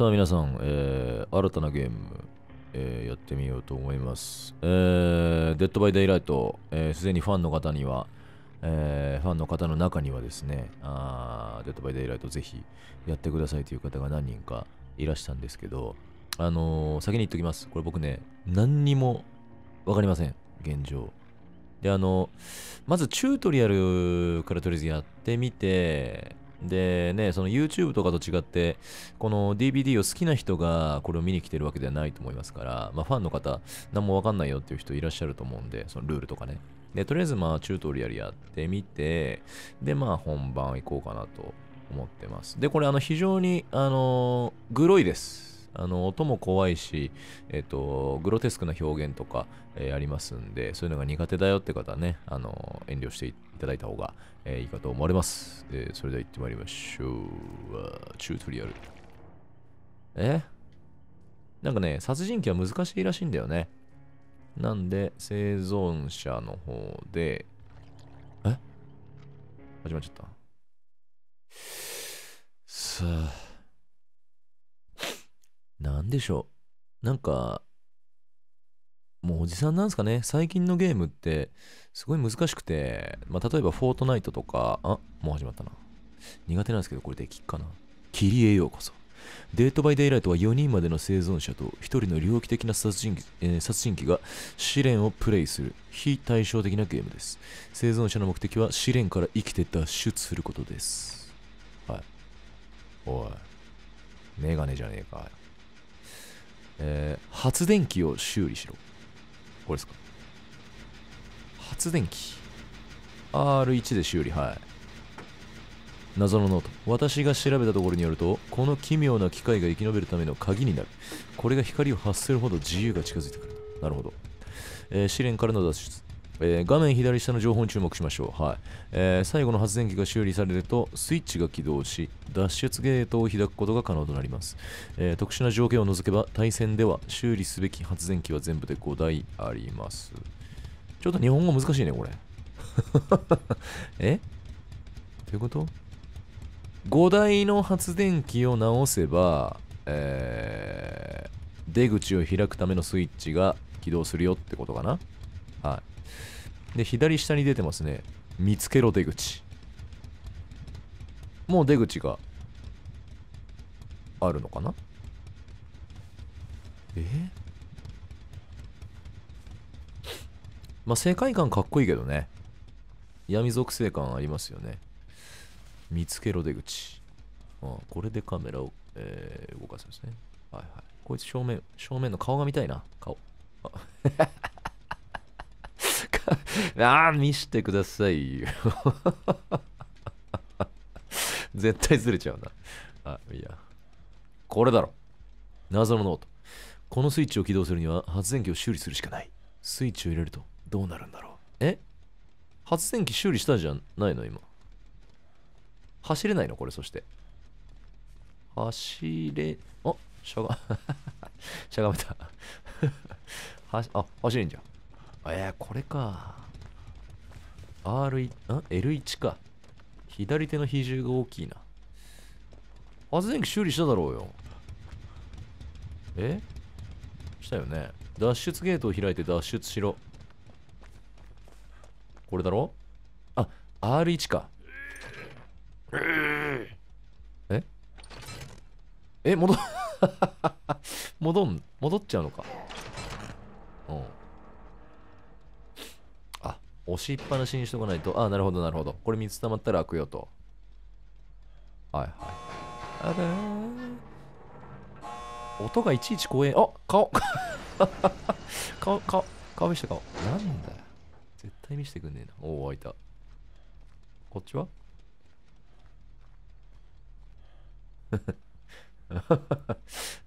さあ皆さん、えー、新たなゲーム、えー、やってみようと思います。えー、デッドバイデイライト、す、えー、で、にファンの方には、えー、ファンの方の中にはですね、あデッドバイデイライトぜひやってくださいという方が何人かいらしたんですけど、あのー、先に言っときます。これ僕ね、何にもわかりません。現状。で、あの、まずチュートリアルからとりあえずやってみて、でね、その YouTube とかと違って、この DVD を好きな人がこれを見に来てるわけではないと思いますから、まあ、ファンの方、何もわかんないよっていう人いらっしゃると思うんで、そのルールとかね。で、とりあえずまあチュートリアルやってみて、で、まあ本番行こうかなと思ってます。で、これあの非常に、あのグロいです。あの、音も怖いし、えっ、と、グロテスクな表現とか、えー、ありますんで、そういうのが苦手だよって方ね、あの、遠慮していって、ただいた方が、えー、いいかと思われます。えー、それでは行ってまいりましょう。チュートリアル。えなんかね、殺人鬼は難しいらしいんだよね。なんで、生存者の方で、え始まっちゃった。さあ、なんでしょう。なんか、もうおじさんなんですかね。最近のゲームって、すごい難しくて、まあ、例えば、フォートナイトとか、あ、もう始まったな。苦手なんですけど、これできっかな。切り絵ようこそ。デートバイデイライトは4人までの生存者と1人の猟奇的な殺人,、えー、殺人鬼が試練をプレイする非対照的なゲームです。生存者の目的は試練から生きて脱出することです。はい。おい。メガネじゃねえか。えー、発電機を修理しろ。これですか発電機 R1 で修理はい謎のノート私が調べたところによるとこの奇妙な機械が生き延びるための鍵になるこれが光を発するほど自由が近づいてくるなるほど、えー、試練からの脱出えー、画面左下の情報に注目しましょう、はいえー、最後の発電機が修理されるとスイッチが起動し脱出ゲートを開くことが可能となります、えー、特殊な条件を除けば対戦では修理すべき発電機は全部で5台ありますちょっと日本語難しいねこれ えどういうこと5台の発電機を直せば、えー、出口を開くためのスイッチが起動するよってことかなはい。で、左下に出てますね。見つけろ出口。もう出口があるのかなえまあ、世界観かっこいいけどね。闇属性感ありますよね。見つけろ出口。ああこれでカメラを、えー、動かすんですね。はいはい。こいつ正面、正面の顔が見たいな。顔。あ ああ、見してくださいよ 絶対ずれちゃうな。あ、いや。これだろ。謎のノート。このスイッチを起動するには発電機を修理するしかない。スイッチを入れるとどうなるんだろう。え発電機修理したじゃないの今。走れないのこれそして。走れ、あしゃが、しゃがめたはあ、走れんじゃん。えー、これか。R1、ん ?L1 か。左手の比重が大きいな。発電機修理しただろうよ。えしたよね。脱出ゲートを開いて脱出しろ。これだろあ、R1 か。ええ、戻、戻ん、戻っちゃうのか。押しっぱなしにしとかないと、ああ、なるほど、なるほど。これ水溜まったら開くよと。はいはい。あれ音がいちいち公園、あ顔 顔、顔、顔見して顔。なんだよ。絶対見せてくんねえな。おお、開いた。こっちは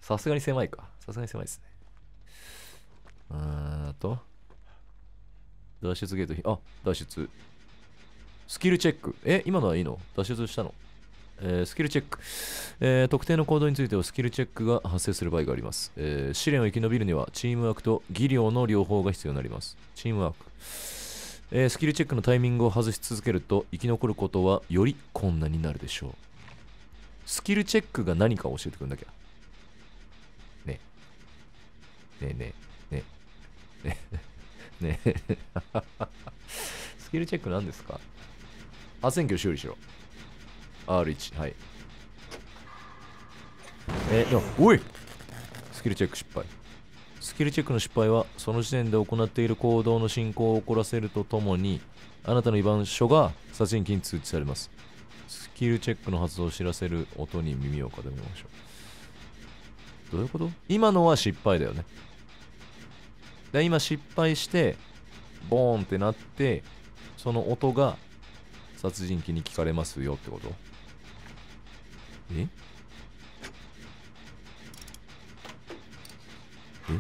さすがに狭いか。さすがに狭いですね。うんと。脱出ゲート、あ、脱出。スキルチェック。え、今のはいいの脱出したのえー、スキルチェック、えー、特定の行動についてはスキルチェックが発生する場合があります、えー、試練を生き延びるにはチームワークと技量の両方が必要になりますチームワーク、えスキルチェックのタイミングを外し続けると生き残ることはより困難になるでしょうスキルチェックが何かを教えてくんなきゃねねねねねねね スキルチェック何ですかあ、選挙修理しろ。R1、はい。えー、でも、おいスキルチェック失敗。スキルチェックの失敗は、その時点で行っている行動の進行を起こらせるとともに、あなたの居場所が殺人鬼に通知されます。スキルチェックの発動を知らせる音に耳を傾けましょう。どういうこと今のは失敗だよね。で今失敗してボーンってなってその音が殺人鬼に聞かれますよってことええ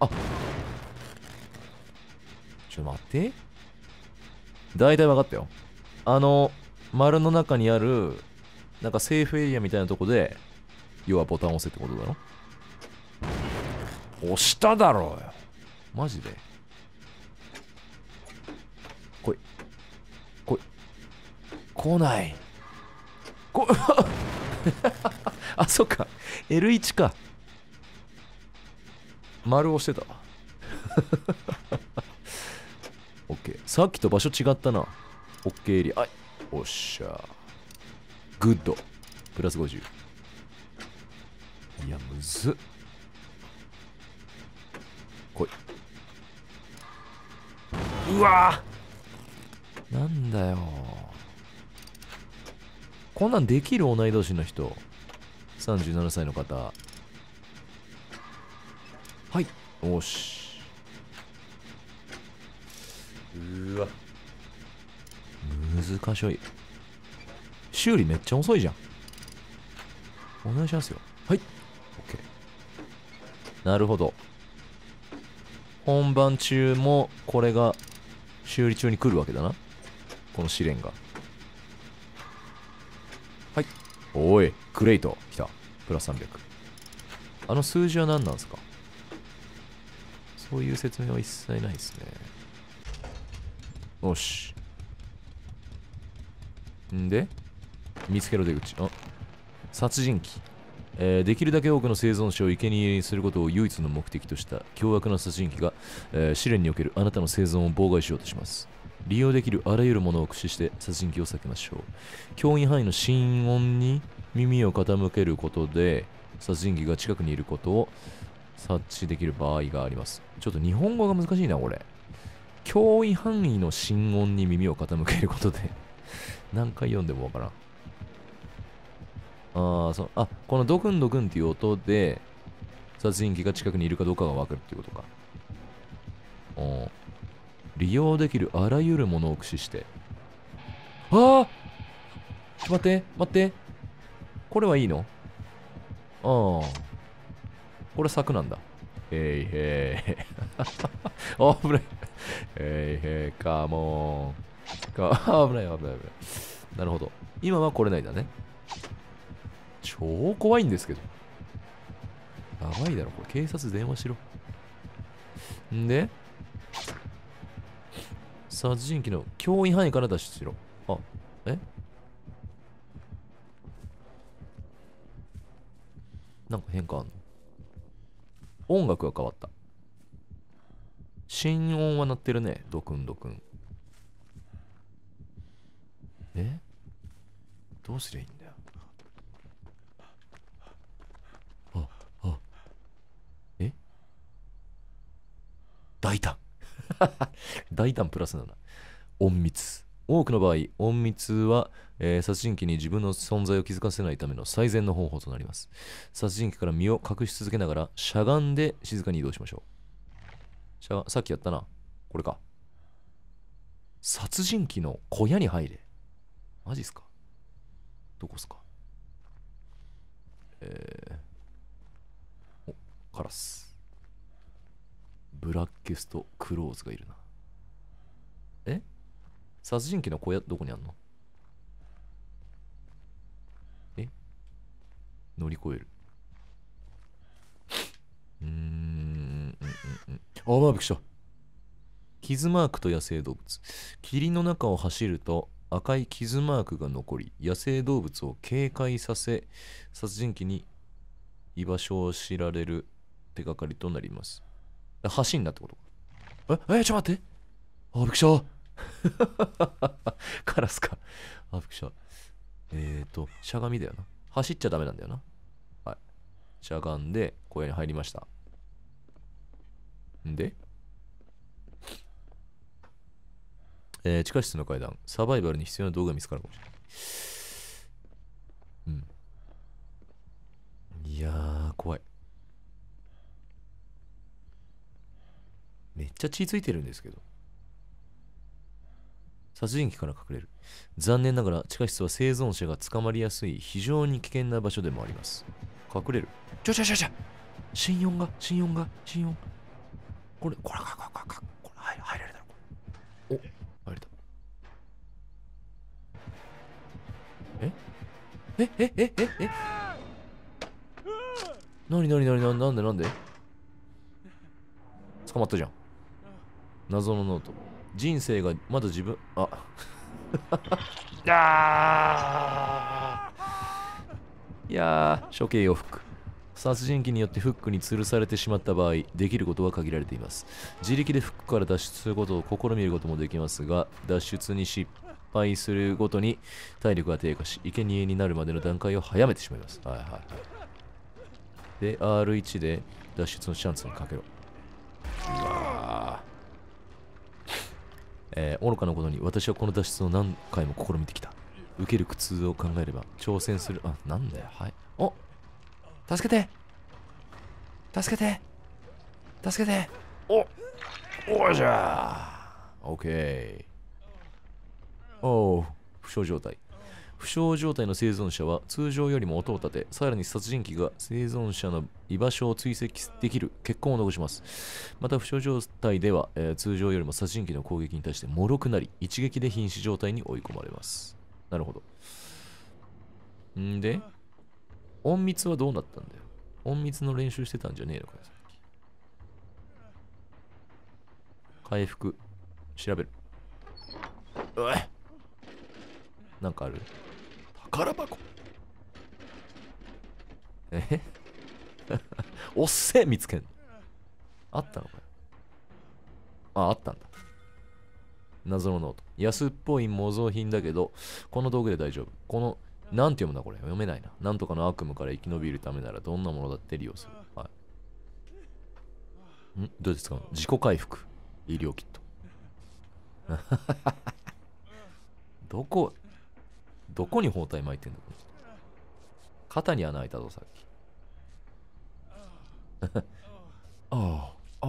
あちょ待って大体分かったよあの丸の中にあるなんかセーフエリアみたいなとこで要はボタンを押せってことだろ押しただろうよマジで来い来い来ないこ あそっか L1 か丸押してたオッケー。さっきと場所違ったな OK エリアはいおっしゃグッドプラス50いやむずっ来いうわなんだよこんなんできる同い年の人37歳の方はいおしうわ難しい修理めっちゃ遅いじゃんお願いしますよはい OK なるほど本番中もこれが修理中に来るわけだな。この試練が。はい。おい、クレイト。来た。プラス300。あの数字は何なんですかそういう説明は一切ないですね。よし。んで見つけろ出口。あ殺人鬼。えー、できるだけ多くの生存者を生贄にすることを唯一の目的とした凶悪な殺人鬼が、えー、試練におけるあなたの生存を妨害しようとします利用できるあらゆるものを駆使して殺人鬼を避けましょう教員範囲の心音に耳を傾けることで殺人鬼が近くにいることを察知できる場合がありますちょっと日本語が難しいなこれ脅威範囲の心音に耳を傾けることで何回読んでもわからんああ、その、あ、このドクンドクンっていう音で、殺人鬼が近くにいるかどうかがわかるっていうことか。うん。利用できるあらゆるものを駆使して。ああ待って、待って。これはいいのああ。これ柵なんだ。へいへい。あ、危ない。へいへい、カモン。危ない、危ない、危ない。なるほど。今は来れないだね。超怖いんですけど。やばいだろ、これ警察電話しろ。んで、殺人鬼の脅威範囲から脱出しろ。あ、えなんか変化あんの音楽が変わった。心音は鳴ってるね。ドクンドクン。えどうすりゃいいんだ大胆 大胆プラスなんだ隠密多くの場合隠密は、えー、殺人鬼に自分の存在を気づかせないための最善の方法となります殺人鬼から身を隠し続けながらしゃがんで静かに移動しましょうしゃがさっきやったなこれか殺人鬼の小屋に入れマジっすかどこっすかえー、おカラスブラッケスト・クローズがいるな。え殺人鬼の小屋どこにあんのえ乗り越える。うーん、うん、うん、うん。あ、まあ、びっくりした。傷マークと野生動物。霧の中を走ると赤い傷マークが残り、野生動物を警戒させ、殺人鬼に居場所を知られる手がかりとなります。走んなってことええちょっと待ってあびっくりした カラスかあびっくりしたえっ、ー、としゃがみだよな走っちゃダメなんだよなはいしゃがんで小屋に入りましたんでえー、地下室の階段サバイバルに必要な道具が見つかるかもしれないうんいやー怖いめっちゃ血ついてるんですけど殺人鬼から隠れる残念ながら地下室は生存者が捕まりやすい非常に危険な場所でもあります隠れるちょちょちょちょ新4が新4が新4これこれこれこれこれこ入入れるだろお入れたええええええなになになになんでなんで捕まったじゃん謎のノート人生がまだ自分ああいやー処刑を服殺人鬼によってフックに吊るされてしまった場合できることは限られています自力でフックから脱出することを試みることもできますが脱出に失敗するごとに体力が低下し生贄になるまでの段階を早めてしまいますはいはいはいで R1 で脱出のチャンスをかけろうわえー、愚かなことに私はこの脱出を何回も試みてきた受ける苦痛を考えれば挑戦するあなんだよはいお助けて助けて助けておおいしゃーオッケーおう負傷状態負傷状態の生存者は通常よりも音を立て、さらに殺人鬼が生存者の居場所を追跡できる血痕を残します。また負傷状態では、えー、通常よりも殺人鬼の攻撃に対して脆くなり、一撃で瀕死状態に追い込まれます。なるほど。んで、隠密はどうなったんだよ。隠密の練習してたんじゃねえのかよ、さっき。回復、調べる。ういなんかある宝箱え おっせえ見つけんのあったのかよああったんだ謎のノート安っぽい模造品だけどこの道具で大丈夫このなんて読むんだこれ読めないななんとかの悪夢から生き延びるためならどんなものだって利用するはいんどうですか自己回復医療キット どこどこに包帯巻いてんの肩に穴開いたぞさっき あああああ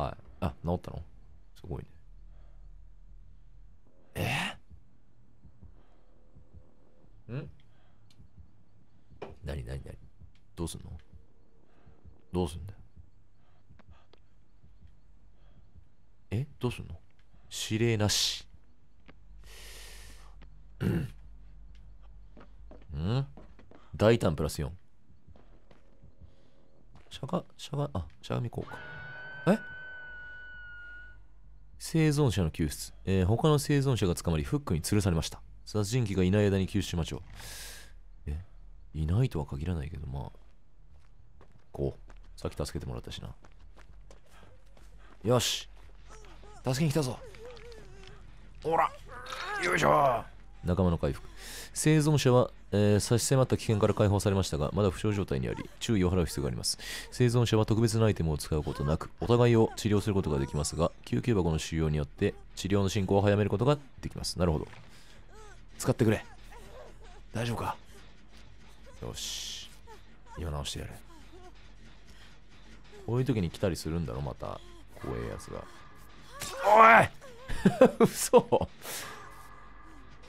はいあ治ったのすごいねえー、ん何何何どうすんのどうすんだえどうすんの指令なし大胆プラス4。しゃが、しゃが、あ、しゃがみ効果。え生存者の救出。えー、他の生存者が捕まり、フックに吊るされました。殺人鬼がいない間に救出しましょう。えいないとは限らないけど、まあ。こう。さっき助けてもらったしな。よし。助けに来たぞ。ほら。よいしょ仲間の回復生存者は、えー、差し迫った危険から解放されましたがまだ負傷状態にあり注意を払う必要があります生存者は特別なアイテムを使うことなくお互いを治療することができますが救急箱の使用によって治療の進行を早めることができますなるほど使ってくれ大丈夫かよし今直してやるこういう時に来たりするんだろまた怖えやつがおい 嘘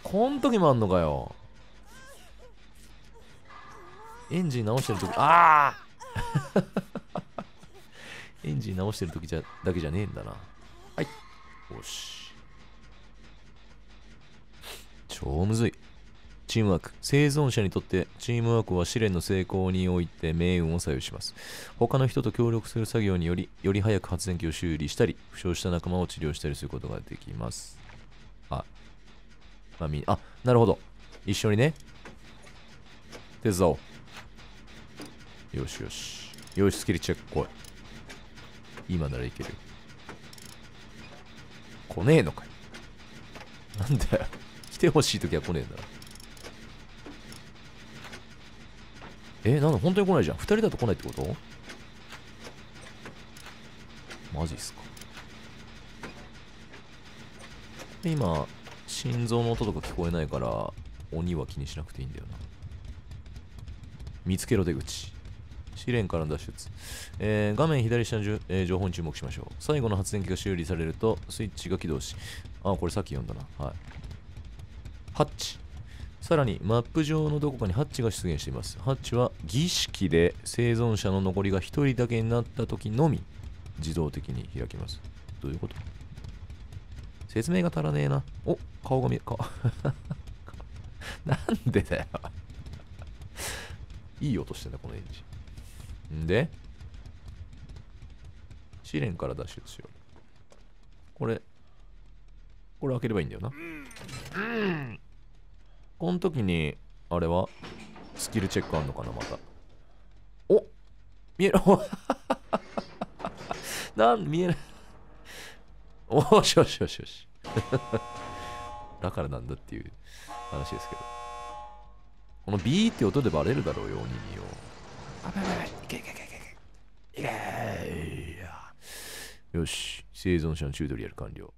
こん時もあんのかよエンジン直してる時ああ エンジン直してる時じゃだけじゃねえんだなはいよし超むずいチームワーク生存者にとってチームワークは試練の成功において命運を左右します他の人と協力する作業によりより早く発電機を修理したり負傷した仲間を治療したりすることができますあまあ、みあ、なるほど。一緒にね。手伝おう。よしよし。よし、スキルチェック来い。今ならいける。来ねえのかい。なんだよ。来てほしいときは来ねえんだえなんだ、本当に来ないじゃん。二人だと来ないってことマジっすか。今、心臓の音とか聞こえないから鬼は気にしなくていいんだよな見つけろ出口試練からの脱出、えー、画面左下のじゅ、えー、情報に注目しましょう最後の発電機が修理されるとスイッチが起動しあこれさっき読んだなはいハッチさらにマップ上のどこかにハッチが出現していますハッチは儀式で生存者の残りが1人だけになった時のみ自動的に開きますどういうこと説明が足らねえな。お、顔が見え、か。なんでだよいい音してんだ、このエンジン。んで、試練から脱出しよう。これ、これ開ければいいんだよな。うん。この時に、あれは、スキルチェックあんのかな、また。お見えろ なん、見えないおしよしよしよし。だからなんだっていう話ですけど。このビーって音でバレるだろうよ、鬼によ。あ、ばいばいけい。いけいけいけいけ。いけよし。生存者のチュートリアル完了。